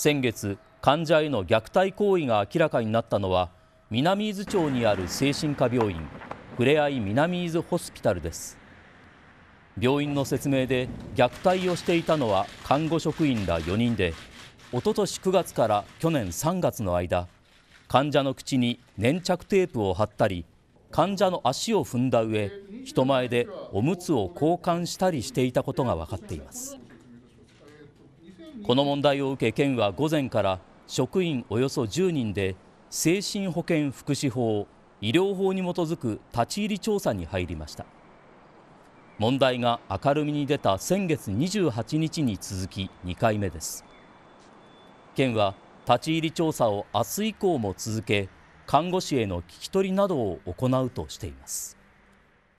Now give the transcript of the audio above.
先月患者への虐待行為が明らかになったのは南伊豆町にある精神科病院ふれあい南伊豆ホスピタルです病院の説明で虐待をしていたのは看護職員ら4人でおととし9月から去年3月の間患者の口に粘着テープを貼ったり患者の足を踏んだ上人前でおむつを交換したりしていたことが分かっていますこの問題を受け県は午前から職員およそ10人で精神保健福祉法医療法に基づく立ち入り調査に入りました問題が明るみに出た先月28日に続き2回目です県は立ち入り調査を明日以降も続け看護師への聞き取りなどを行うとしています